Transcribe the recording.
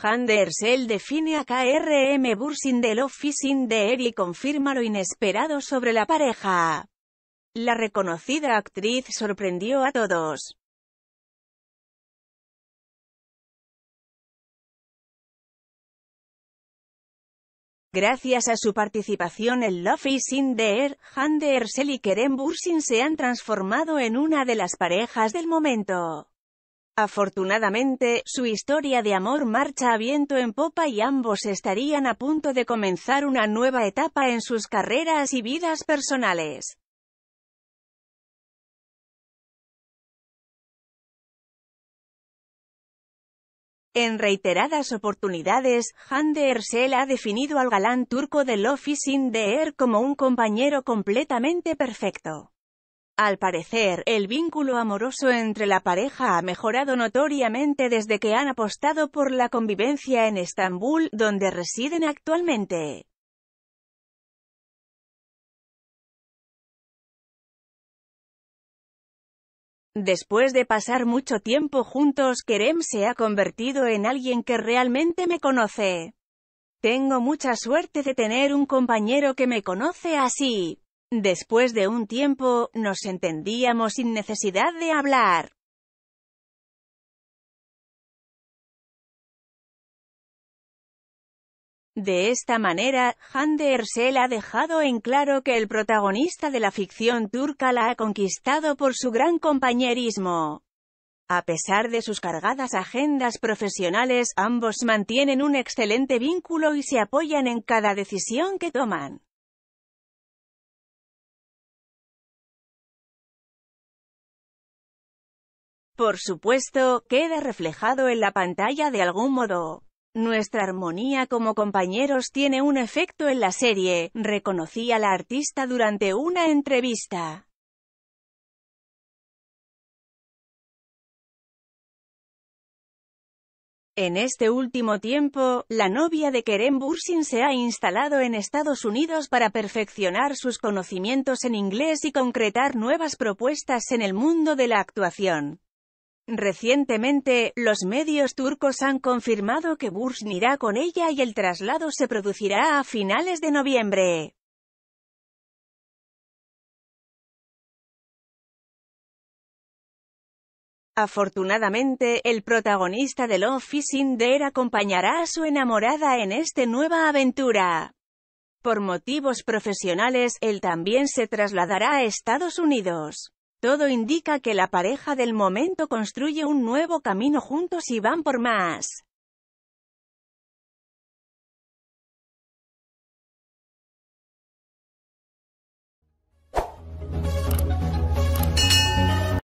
Hande define a KRM Bursin del Officing de Air y confirma lo inesperado sobre la pareja. La reconocida actriz sorprendió a todos. Gracias a su participación en Love is in the Air, Hande y Keren Bursin se han transformado en una de las parejas del momento. Afortunadamente, su historia de amor marcha a viento en popa y ambos estarían a punto de comenzar una nueva etapa en sus carreras y vidas personales. En reiteradas oportunidades, de Ersel ha definido al galán turco de Love er is in como un compañero completamente perfecto. Al parecer, el vínculo amoroso entre la pareja ha mejorado notoriamente desde que han apostado por la convivencia en Estambul, donde residen actualmente. Después de pasar mucho tiempo juntos, Kerem se ha convertido en alguien que realmente me conoce. Tengo mucha suerte de tener un compañero que me conoce así. Después de un tiempo, nos entendíamos sin necesidad de hablar. De esta manera, Hande Ersel ha dejado en claro que el protagonista de la ficción turca la ha conquistado por su gran compañerismo. A pesar de sus cargadas agendas profesionales, ambos mantienen un excelente vínculo y se apoyan en cada decisión que toman. Por supuesto, queda reflejado en la pantalla de algún modo. Nuestra armonía como compañeros tiene un efecto en la serie, reconocía la artista durante una entrevista. En este último tiempo, la novia de Kerem Bursin se ha instalado en Estados Unidos para perfeccionar sus conocimientos en inglés y concretar nuevas propuestas en el mundo de la actuación. Recientemente, los medios turcos han confirmado que Bursin irá con ella y el traslado se producirá a finales de noviembre. Afortunadamente, el protagonista de Love is in acompañará a su enamorada en esta nueva aventura. Por motivos profesionales, él también se trasladará a Estados Unidos. Todo indica que la pareja del momento construye un nuevo camino juntos y van por más.